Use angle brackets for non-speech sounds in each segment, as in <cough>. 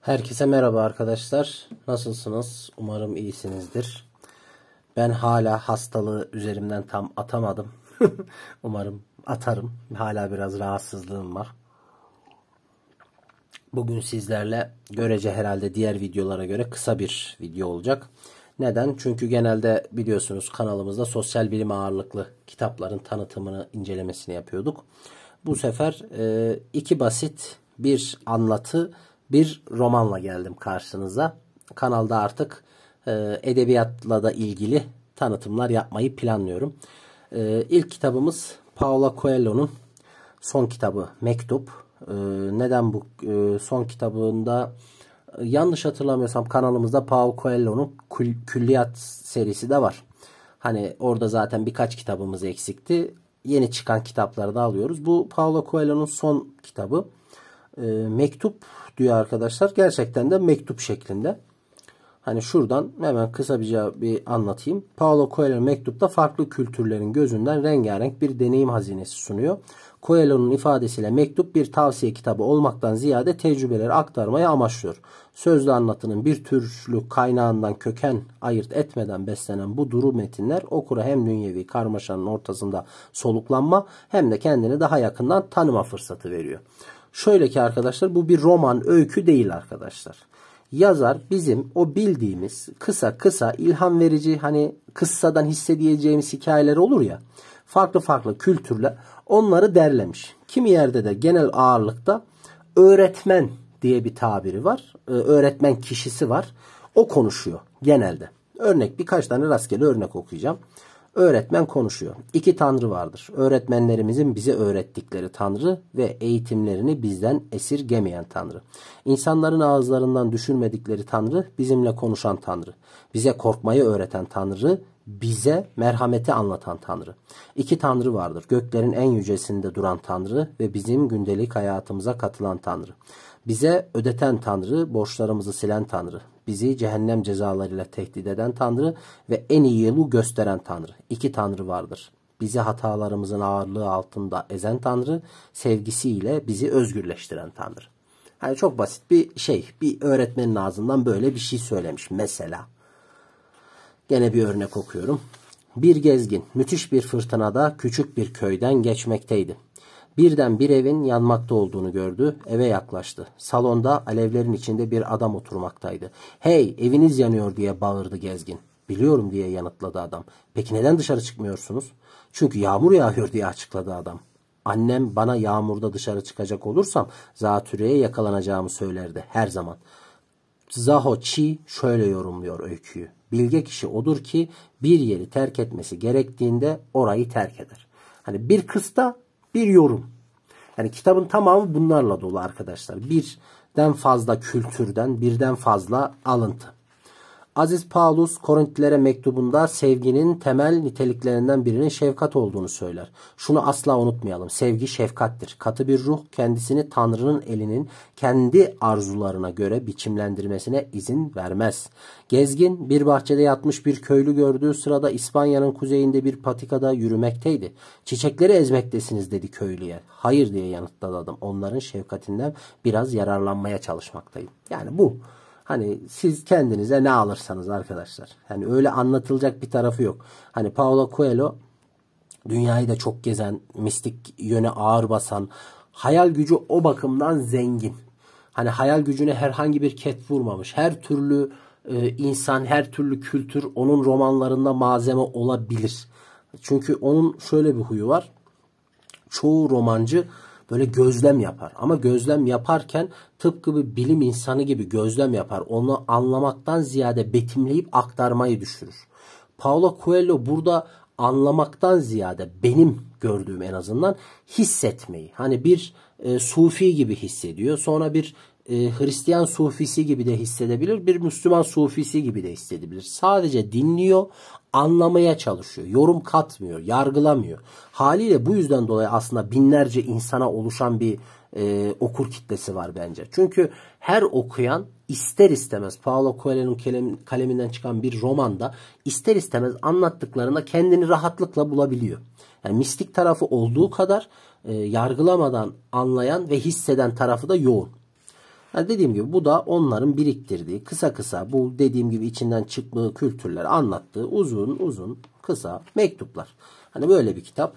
Herkese merhaba arkadaşlar. Nasılsınız? Umarım iyisinizdir. Ben hala hastalığı üzerimden tam atamadım. <laughs> Umarım atarım. Hala biraz rahatsızlığım var. Bugün sizlerle görece herhalde diğer videolara göre kısa bir video olacak. Neden? Çünkü genelde biliyorsunuz kanalımızda sosyal bilim ağırlıklı kitapların tanıtımını, incelemesini yapıyorduk. Bu sefer e, iki basit bir anlatı bir romanla geldim karşınıza. Kanalda artık e, edebiyatla da ilgili tanıtımlar yapmayı planlıyorum. E, ilk kitabımız Paola Coelho'nun son kitabı Mektup. E, neden bu e, son kitabında e, yanlış hatırlamıyorsam kanalımızda Paolo Coelho'nun kül, külliyat serisi de var. Hani orada zaten birkaç kitabımız eksikti. Yeni çıkan kitapları da alıyoruz. Bu Paolo Coelho'nun son kitabı e, mektup diyor arkadaşlar. Gerçekten de mektup şeklinde. Hani şuradan hemen kısa kısaca bir anlatayım. Paulo Coelho mektupta farklı kültürlerin gözünden rengarenk bir deneyim hazinesi sunuyor. Coelho'nun ifadesiyle mektup bir tavsiye kitabı olmaktan ziyade tecrübeleri aktarmayı amaçlıyor. Sözlü anlatının bir türlü kaynağından köken ayırt etmeden beslenen bu duru metinler okura hem dünyevi karmaşanın ortasında soluklanma hem de kendini daha yakından tanıma fırsatı veriyor. Şöyle ki arkadaşlar bu bir roman öykü değil arkadaşlar. Yazar bizim o bildiğimiz kısa kısa ilham verici hani kıssadan hissediyeceğimiz hikayeler olur ya. Farklı farklı kültürle onları derlemiş. Kimi yerde de genel ağırlıkta öğretmen diye bir tabiri var. Ee, öğretmen kişisi var. O konuşuyor genelde. Örnek birkaç tane rastgele örnek okuyacağım. Öğretmen konuşuyor. İki tanrı vardır. Öğretmenlerimizin bize öğrettikleri tanrı ve eğitimlerini bizden esirgemeyen tanrı. İnsanların ağızlarından düşürmedikleri tanrı bizimle konuşan tanrı. Bize korkmayı öğreten tanrı bize merhameti anlatan Tanrı. İki Tanrı vardır. Göklerin en yücesinde duran Tanrı ve bizim gündelik hayatımıza katılan Tanrı. Bize ödeten Tanrı, borçlarımızı silen Tanrı. Bizi cehennem cezalarıyla tehdit eden Tanrı ve en iyi yolu gösteren Tanrı. İki Tanrı vardır. Bizi hatalarımızın ağırlığı altında ezen Tanrı, sevgisiyle bizi özgürleştiren Tanrı. Yani çok basit bir şey. Bir öğretmenin ağzından böyle bir şey söylemiş mesela. Gene bir örnek okuyorum. Bir gezgin müthiş bir fırtınada küçük bir köyden geçmekteydi. Birden bir evin yanmakta olduğunu gördü, eve yaklaştı. Salonda alevlerin içinde bir adam oturmaktaydı. "Hey, eviniz yanıyor." diye bağırdı gezgin. "Biliyorum." diye yanıtladı adam. "Peki neden dışarı çıkmıyorsunuz?" "Çünkü yağmur yağıyor." diye açıkladı adam. Annem bana yağmurda dışarı çıkacak olursam zatürreye yakalanacağımı söylerdi her zaman. Zaho Chi şöyle yorumluyor öyküyü. Bilge kişi odur ki bir yeri terk etmesi gerektiğinde orayı terk eder. Hani bir kısta bir yorum. Yani kitabın tamamı bunlarla dolu arkadaşlar. Birden fazla kültürden, birden fazla alıntı. Aziz Paulus Korintlilere mektubunda sevginin temel niteliklerinden birinin şefkat olduğunu söyler. Şunu asla unutmayalım. Sevgi şefkattir. Katı bir ruh kendisini Tanrı'nın elinin kendi arzularına göre biçimlendirmesine izin vermez. Gezgin bir bahçede yatmış bir köylü gördüğü sırada İspanya'nın kuzeyinde bir patikada yürümekteydi. Çiçekleri ezmektesiniz dedi köylüye. Hayır diye yanıtladım. Onların şefkatinden biraz yararlanmaya çalışmaktayım. Yani bu. Hani siz kendinize ne alırsanız arkadaşlar. Hani öyle anlatılacak bir tarafı yok. Hani Paulo Coelho dünyayı da çok gezen, mistik yöne ağır basan, hayal gücü o bakımdan zengin. Hani hayal gücüne herhangi bir ket vurmamış. Her türlü e, insan, her türlü kültür onun romanlarında malzeme olabilir. Çünkü onun şöyle bir huyu var. Çoğu romancı böyle gözlem yapar. Ama gözlem yaparken tıpkı bir bilim insanı gibi gözlem yapar. Onu anlamaktan ziyade betimleyip aktarmayı düşürür. Paulo Coelho burada anlamaktan ziyade benim gördüğüm en azından hissetmeyi. Hani bir e, sufi gibi hissediyor. Sonra bir e, Hristiyan sufisi gibi de hissedebilir, bir Müslüman sufisi gibi de hissedebilir. Sadece dinliyor, anlamaya çalışıyor, yorum katmıyor, yargılamıyor. Haliyle bu yüzden dolayı aslında binlerce insana oluşan bir e, okur kitlesi var bence. Çünkü her okuyan ister istemez Paulo Coelho'nun kaleminden çıkan bir romanda ister istemez anlattıklarında kendini rahatlıkla bulabiliyor. Yani mistik tarafı olduğu kadar e, yargılamadan anlayan ve hisseden tarafı da yoğun. Yani dediğim gibi bu da onların biriktirdiği kısa kısa bu dediğim gibi içinden çıktığı kültürler anlattığı uzun uzun kısa mektuplar. Hani böyle bir kitap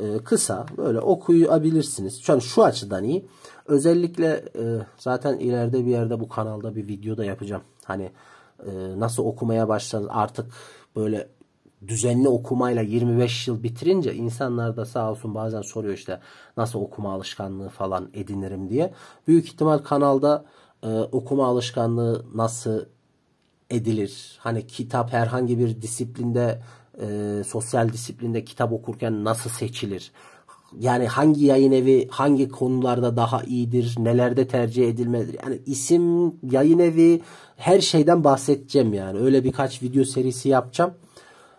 e, kısa böyle okuyabilirsiniz. Şu an şu açıdan iyi. Özellikle e, zaten ileride bir yerde bu kanalda bir video da yapacağım. Hani e, nasıl okumaya başlanır artık böyle düzenli okumayla 25 yıl bitirince insanlar da sağ olsun bazen soruyor işte nasıl okuma alışkanlığı falan edinirim diye. Büyük ihtimal kanalda e, okuma alışkanlığı nasıl edilir? Hani kitap herhangi bir disiplinde e, sosyal disiplinde kitap okurken nasıl seçilir? Yani hangi yayın evi hangi konularda daha iyidir? Nelerde tercih edilmelidir? Yani isim, yayın evi her şeyden bahsedeceğim yani. Öyle birkaç video serisi yapacağım.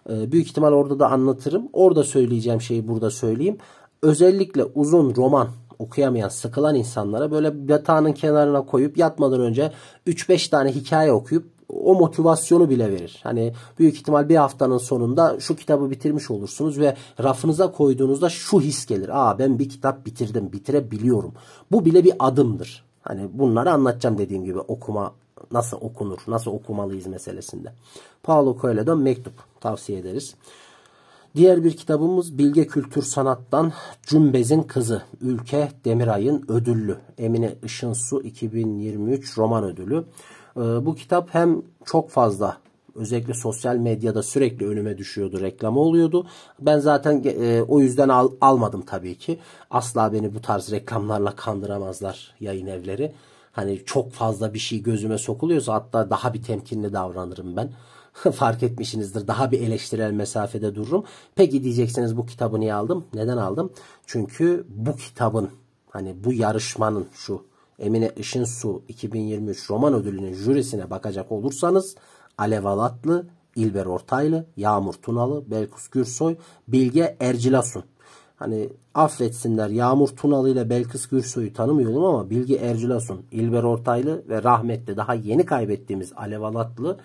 Ee, büyük ihtimal orada da anlatırım. Orada söyleyeceğim şeyi burada söyleyeyim. Özellikle uzun roman okuyamayan, sıkılan insanlara böyle yatağının kenarına koyup yatmadan önce 3-5 tane hikaye okuyup o motivasyonu bile verir. Hani büyük ihtimal bir haftanın sonunda şu kitabı bitirmiş olursunuz ve rafınıza koyduğunuzda şu his gelir. Aa ben bir kitap bitirdim, bitirebiliyorum. Bu bile bir adımdır. Hani bunları anlatacağım dediğim gibi okuma nasıl okunur, nasıl okumalıyız meselesinde. Paulo Coelho'dan mektup tavsiye ederiz. Diğer bir kitabımız Bilge Kültür Sanat'tan Cümbez'in Kızı Ülke Demiray'ın Ödüllü Emine Işınsu 2023 roman ödülü. Ee, bu kitap hem çok fazla özellikle sosyal medyada sürekli önüme düşüyordu, reklamı oluyordu. Ben zaten e, o yüzden al, almadım tabii ki. Asla beni bu tarz reklamlarla kandıramazlar yayın evleri hani çok fazla bir şey gözüme sokuluyorsa hatta daha bir temkinli davranırım ben. <laughs> Fark etmişsinizdir. Daha bir eleştirel mesafede dururum. Peki diyecekseniz bu kitabı niye aldım? Neden aldım? Çünkü bu kitabın hani bu yarışmanın şu Emine Işın Su 2023 roman ödülünün jürisine bakacak olursanız Alev Alatlı, İlber Ortaylı, Yağmur Tunalı, Belkus Gürsoy, Bilge Ercilasun Hani affetsinler Yağmur Tunalı ile Belkıs Gürsoy'u tanımıyorum ama Bilgi Ercilasun, İlber Ortaylı ve rahmetli daha yeni kaybettiğimiz Alev Alatlı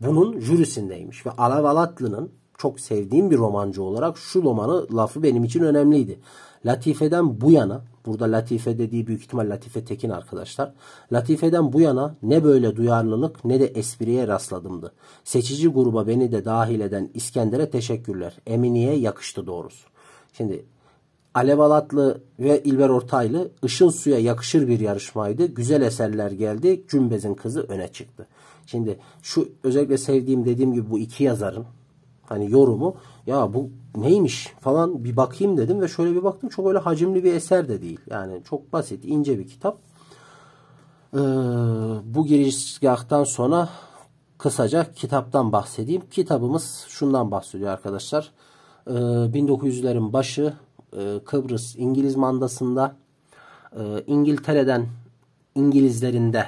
bunun jürisindeymiş. Ve Alev Alatlı'nın çok sevdiğim bir romancı olarak şu romanı lafı benim için önemliydi. Latife'den bu yana burada Latife dediği büyük ihtimal Latife Tekin arkadaşlar. Latife'den bu yana ne böyle duyarlılık ne de espriye rastladımdı. Seçici gruba beni de dahil eden İskender'e teşekkürler. Emine'ye yakıştı doğrusu. Şimdi Alev Alatlı ve İlber Ortaylı ışıl suya yakışır bir yarışmaydı. Güzel eserler geldi. Cümbez'in kızı öne çıktı. Şimdi şu özellikle sevdiğim dediğim gibi bu iki yazarın hani yorumu ya bu neymiş falan bir bakayım dedim ve şöyle bir baktım çok öyle hacimli bir eser de değil. Yani çok basit ince bir kitap. Ee, bu girişgahtan sonra kısaca kitaptan bahsedeyim. Kitabımız şundan bahsediyor arkadaşlar. Ee, 1900'lerin başı e, Kıbrıs İngiliz mandasında e, İngiltere'den İngilizlerinde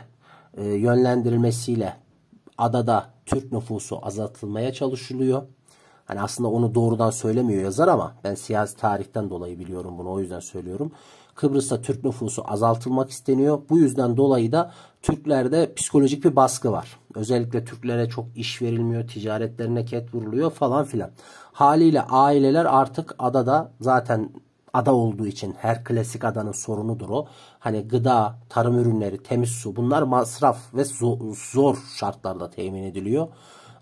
e, yönlendirilmesiyle adada Türk nüfusu azaltılmaya çalışılıyor. Hani aslında onu doğrudan söylemiyor yazar ama ben siyasi tarihten dolayı biliyorum bunu o yüzden söylüyorum. Kıbrıs'ta Türk nüfusu azaltılmak isteniyor. Bu yüzden dolayı da Türklerde psikolojik bir baskı var. Özellikle Türklere çok iş verilmiyor, ticaretlerine ket vuruluyor falan filan. Haliyle aileler artık adada zaten ada olduğu için her klasik adanın sorunudur o. Hani gıda, tarım ürünleri, temiz su bunlar masraf ve zor şartlarda temin ediliyor.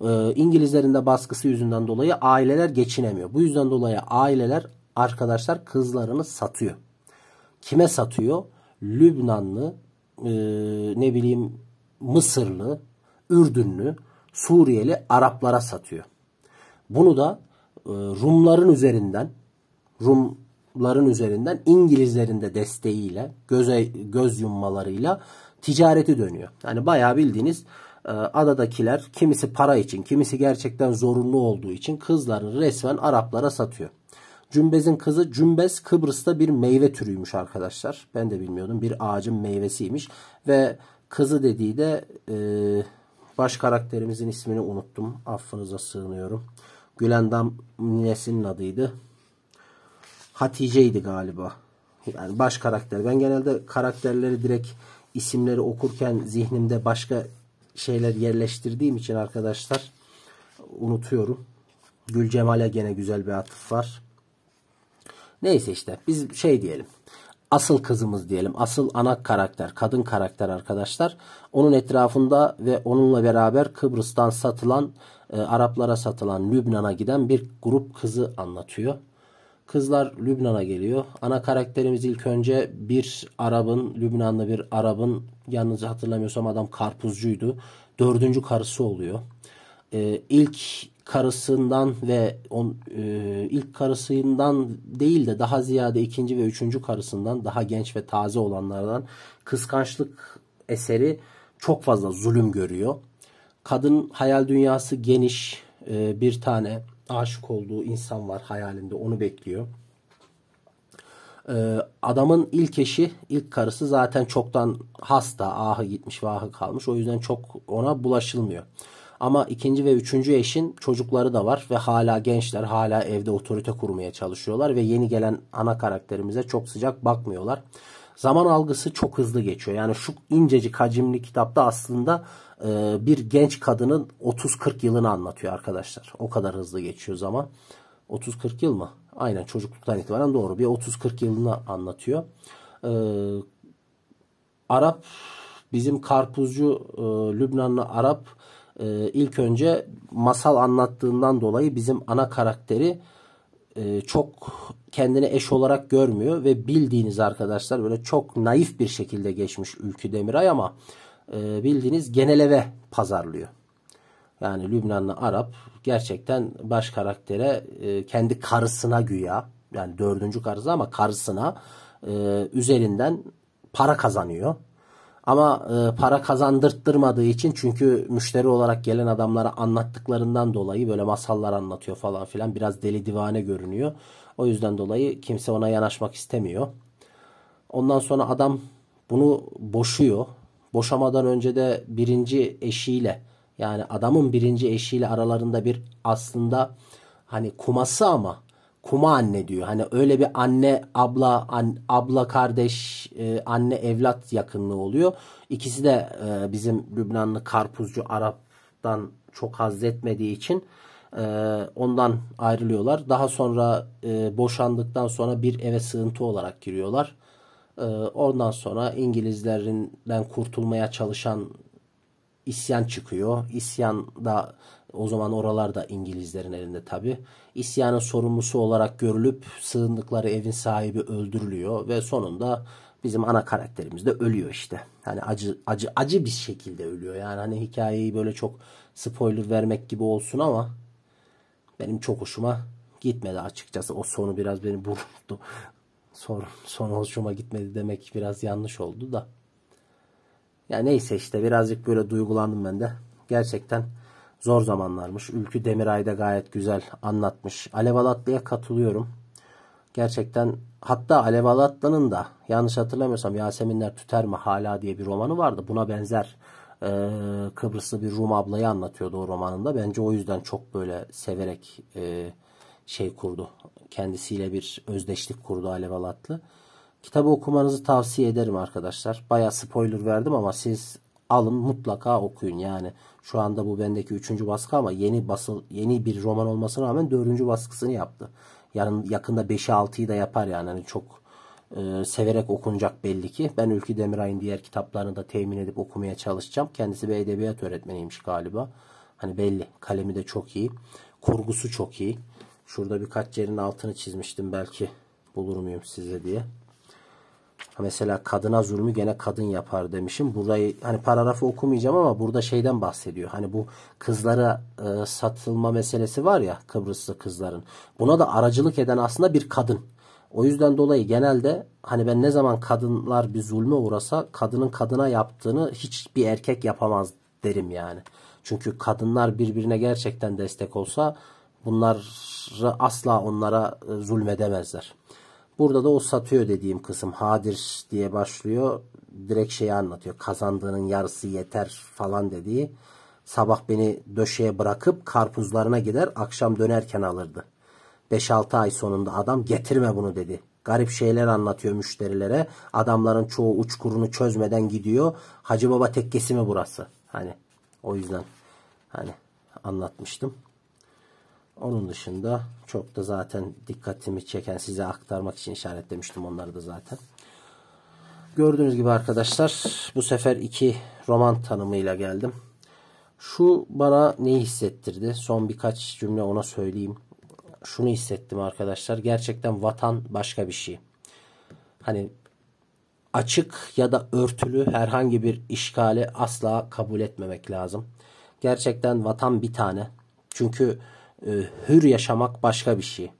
Ee, İngilizlerin de baskısı yüzünden dolayı aileler geçinemiyor. Bu yüzden dolayı aileler arkadaşlar kızlarını satıyor kime satıyor? Lübnanlı, e, ne bileyim Mısırlı, Ürdünlü, Suriyeli Araplara satıyor. Bunu da e, Rumların üzerinden, Rumların üzerinden İngilizlerin de desteğiyle, göze, göz yummalarıyla ticareti dönüyor. Yani bayağı bildiğiniz e, adadakiler kimisi para için, kimisi gerçekten zorunlu olduğu için kızlarını resmen Araplara satıyor. Cümbez'in kızı Cümbez Kıbrıs'ta bir meyve türüymüş arkadaşlar. Ben de bilmiyordum. Bir ağacın meyvesiymiş. Ve kızı dediği de e, baş karakterimizin ismini unuttum. Affınıza sığınıyorum. Gülendam Mines'in adıydı. Hatice'ydi galiba. Yani baş karakter. Ben genelde karakterleri direkt isimleri okurken zihnimde başka şeyler yerleştirdiğim için arkadaşlar unutuyorum. Gül Cemal'e gene güzel bir atıf var. Neyse işte biz şey diyelim. Asıl kızımız diyelim. Asıl ana karakter, kadın karakter arkadaşlar. Onun etrafında ve onunla beraber Kıbrıs'tan satılan, e, Araplara satılan Lübnan'a giden bir grup kızı anlatıyor. Kızlar Lübnan'a geliyor. Ana karakterimiz ilk önce bir Arap'ın, Lübnanlı bir Arap'ın, yalnız hatırlamıyorsam adam karpuzcuydu. Dördüncü karısı oluyor. Ee, ilk karısından ve on, e, ilk karısından değil de daha ziyade ikinci ve üçüncü karısından daha genç ve taze olanlardan kıskançlık eseri çok fazla zulüm görüyor. Kadın hayal dünyası geniş e, bir tane aşık olduğu insan var hayalinde onu bekliyor. E, adamın ilk eşi ilk karısı zaten çoktan hasta ahı gitmiş vahı kalmış o yüzden çok ona bulaşılmıyor. Ama ikinci ve üçüncü eşin çocukları da var ve hala gençler hala evde otorite kurmaya çalışıyorlar ve yeni gelen ana karakterimize çok sıcak bakmıyorlar. Zaman algısı çok hızlı geçiyor. Yani şu incecik hacimli kitapta aslında e, bir genç kadının 30-40 yılını anlatıyor arkadaşlar. O kadar hızlı geçiyor zaman. 30-40 yıl mı? Aynen çocukluktan itibaren doğru. Bir 30-40 yılını anlatıyor. Ee, Arap bizim karpuzcu e, Lübnanlı Arap e, ilk önce masal anlattığından dolayı bizim ana karakteri e, çok kendini eş olarak görmüyor ve bildiğiniz arkadaşlar böyle çok naif bir şekilde geçmiş Ülkü Demiray ama e, bildiğiniz geneleve pazarlıyor. Yani Lübnanlı Arap gerçekten baş karaktere e, kendi karısına güya yani dördüncü karısı ama karısına e, üzerinden para kazanıyor. Ama e, para kazandırttırmadığı için çünkü müşteri olarak gelen adamlara anlattıklarından dolayı böyle masallar anlatıyor falan filan biraz deli divane görünüyor. O yüzden dolayı kimse ona yanaşmak istemiyor. Ondan sonra adam bunu boşuyor. Boşamadan önce de birinci eşiyle yani adamın birinci eşiyle aralarında bir aslında hani kuması ama kuma anne diyor. Hani öyle bir anne abla an, abla kardeş e, anne evlat yakınlığı oluyor. İkisi de e, bizim Lübnanlı karpuzcu Arap'tan çok haz etmediği için e, ondan ayrılıyorlar. Daha sonra e, boşandıktan sonra bir eve sığıntı olarak giriyorlar. E, ondan sonra İngilizlerinden kurtulmaya çalışan isyan çıkıyor. İsyan da o zaman oralar da İngilizlerin elinde tabi. İsyanın sorumlusu olarak görülüp sığındıkları evin sahibi öldürülüyor ve sonunda bizim ana karakterimiz de ölüyor işte. Hani acı acı acı bir şekilde ölüyor. Yani hani hikayeyi böyle çok spoiler vermek gibi olsun ama benim çok hoşuma gitmedi açıkçası. O sonu biraz beni burktu. Son, son hoşuma gitmedi demek biraz yanlış oldu da. Ya neyse işte birazcık böyle duygulandım ben de. Gerçekten zor zamanlarmış. Ülkü Demiray da gayet güzel anlatmış. Alev Alatlı'ya katılıyorum. Gerçekten hatta Alev Alatlı'nın da yanlış hatırlamıyorsam Yaseminler Tüter mi Hala diye bir romanı vardı. Buna benzer e, Kıbrıslı bir Rum ablayı anlatıyordu o romanında. Bence o yüzden çok böyle severek e, şey kurdu. Kendisiyle bir özdeşlik kurdu Alev Alatlı. Kitabı okumanızı tavsiye ederim arkadaşlar. Baya spoiler verdim ama siz alın mutlaka okuyun yani. Şu anda bu bendeki üçüncü baskı ama yeni basıl yeni bir roman olmasına rağmen dördüncü baskısını yaptı. Yarın yakında 5'i 6'yı da yapar yani. yani çok e, severek okunacak belli ki. Ben Ülkü Demiray'ın diğer kitaplarını da temin edip okumaya çalışacağım. Kendisi bir edebiyat öğretmeniymiş galiba. Hani belli. Kalemi de çok iyi. Kurgusu çok iyi. Şurada birkaç yerin altını çizmiştim belki bulur muyum size diye. Mesela kadına zulmü gene kadın yapar demişim. Burayı hani paragrafı okumayacağım ama burada şeyden bahsediyor. Hani bu kızlara e, satılma meselesi var ya Kıbrıslı kızların. Buna da aracılık eden aslında bir kadın. O yüzden dolayı genelde hani ben ne zaman kadınlar bir zulme uğrasa kadının kadına yaptığını hiçbir erkek yapamaz derim yani. Çünkü kadınlar birbirine gerçekten destek olsa bunları asla onlara e, zulmedemezler. Burada da o satıyor dediğim kısım hadir diye başlıyor. Direkt şeyi anlatıyor. Kazandığının yarısı yeter falan dediği. Sabah beni döşeye bırakıp karpuzlarına gider akşam dönerken alırdı. 5-6 ay sonunda adam getirme bunu dedi. Garip şeyler anlatıyor müşterilere. Adamların çoğu uçkurunu çözmeden gidiyor. Hacı Baba tekkesi mi burası? Hani o yüzden hani anlatmıştım. Onun dışında çok da zaten dikkatimi çeken size aktarmak için işaretlemiştim onları da zaten. Gördüğünüz gibi arkadaşlar bu sefer iki roman tanımıyla geldim. Şu bana ne hissettirdi? Son birkaç cümle ona söyleyeyim. Şunu hissettim arkadaşlar. Gerçekten vatan başka bir şey. Hani açık ya da örtülü herhangi bir işgali asla kabul etmemek lazım. Gerçekten vatan bir tane. Çünkü e, hür yaşamak başka bir şey.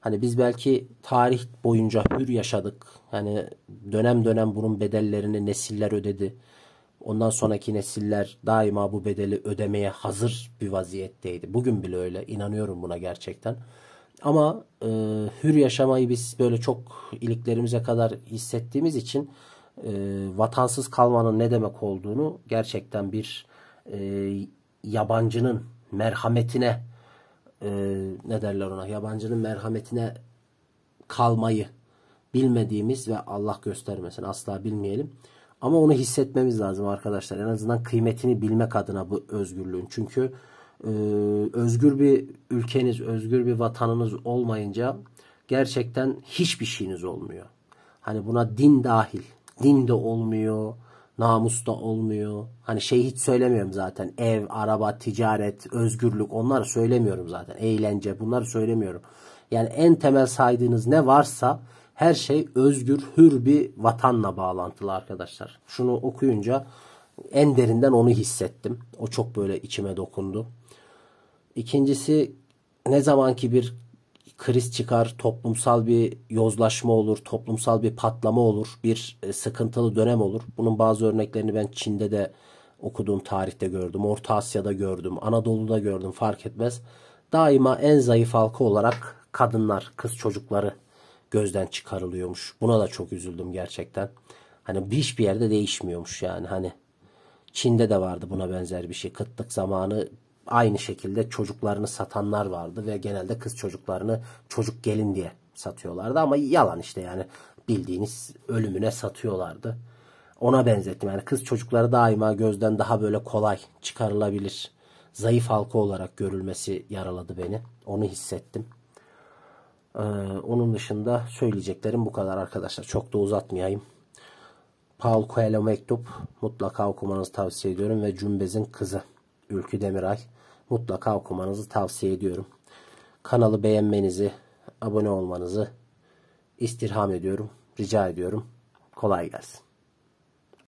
Hani biz belki tarih boyunca hür yaşadık. Hani dönem dönem bunun bedellerini nesiller ödedi. Ondan sonraki nesiller daima bu bedeli ödemeye hazır bir vaziyetteydi. Bugün bile öyle. İnanıyorum buna gerçekten. Ama e, hür yaşamayı biz böyle çok iliklerimize kadar hissettiğimiz için e, vatansız kalmanın ne demek olduğunu gerçekten bir e, yabancının merhametine e, ne derler ona yabancının merhametine kalmayı bilmediğimiz ve Allah göstermesin asla bilmeyelim. Ama onu hissetmemiz lazım arkadaşlar. En azından kıymetini bilmek adına bu özgürlüğün. Çünkü e, özgür bir ülkeniz, özgür bir vatanınız olmayınca gerçekten hiçbir şeyiniz olmuyor. Hani buna din dahil. Din de olmuyor, Namus da olmuyor. Hani şey hiç söylemiyorum zaten. Ev, araba, ticaret, özgürlük onları söylemiyorum zaten. Eğlence bunları söylemiyorum. Yani en temel saydığınız ne varsa her şey özgür, hür bir vatanla bağlantılı arkadaşlar. Şunu okuyunca en derinden onu hissettim. O çok böyle içime dokundu. İkincisi ne zamanki bir kriz çıkar, toplumsal bir yozlaşma olur, toplumsal bir patlama olur, bir e, sıkıntılı dönem olur. Bunun bazı örneklerini ben Çin'de de okuduğum tarihte gördüm, Orta Asya'da gördüm, Anadolu'da gördüm fark etmez. Daima en zayıf halkı olarak kadınlar, kız çocukları gözden çıkarılıyormuş. Buna da çok üzüldüm gerçekten. Hani hiçbir yerde değişmiyormuş yani hani. Çin'de de vardı buna benzer bir şey. Kıtlık zamanı aynı şekilde çocuklarını satanlar vardı ve genelde kız çocuklarını çocuk gelin diye satıyorlardı ama yalan işte yani bildiğiniz ölümüne satıyorlardı. Ona benzettim yani kız çocukları daima gözden daha böyle kolay çıkarılabilir. Zayıf halka olarak görülmesi yaraladı beni. Onu hissettim. Ee, onun dışında söyleyeceklerim bu kadar arkadaşlar. Çok da uzatmayayım. Paul Coelho mektup mutlaka okumanızı tavsiye ediyorum ve Cümbez'in kızı Ülkü Demiray mutlaka okumanızı tavsiye ediyorum. Kanalı beğenmenizi, abone olmanızı istirham ediyorum, rica ediyorum. Kolay gelsin.